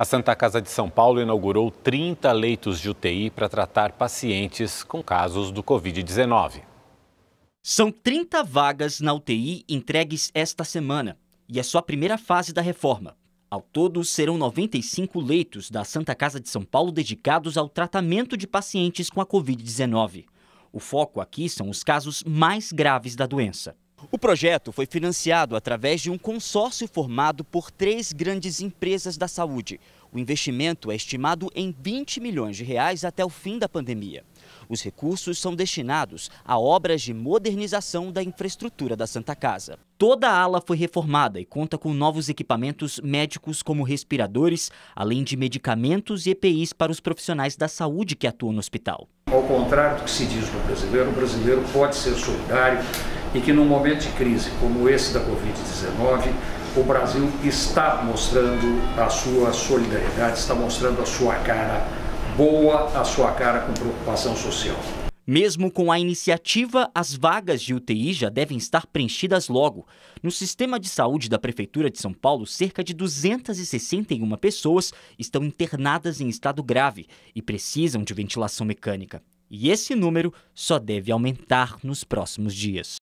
A Santa Casa de São Paulo inaugurou 30 leitos de UTI para tratar pacientes com casos do Covid-19. São 30 vagas na UTI entregues esta semana e é só a primeira fase da reforma. Ao todo, serão 95 leitos da Santa Casa de São Paulo dedicados ao tratamento de pacientes com a Covid-19. O foco aqui são os casos mais graves da doença. O projeto foi financiado através de um consórcio formado por três grandes empresas da saúde. O investimento é estimado em 20 milhões de reais até o fim da pandemia. Os recursos são destinados a obras de modernização da infraestrutura da Santa Casa. Toda a ala foi reformada e conta com novos equipamentos médicos como respiradores, além de medicamentos e EPIs para os profissionais da saúde que atuam no hospital. Ao contrário do que se diz no brasileiro, o brasileiro pode ser solidário, e que num momento de crise como esse da Covid-19, o Brasil está mostrando a sua solidariedade, está mostrando a sua cara boa, a sua cara com preocupação social. Mesmo com a iniciativa, as vagas de UTI já devem estar preenchidas logo. No sistema de saúde da Prefeitura de São Paulo, cerca de 261 pessoas estão internadas em estado grave e precisam de ventilação mecânica. E esse número só deve aumentar nos próximos dias.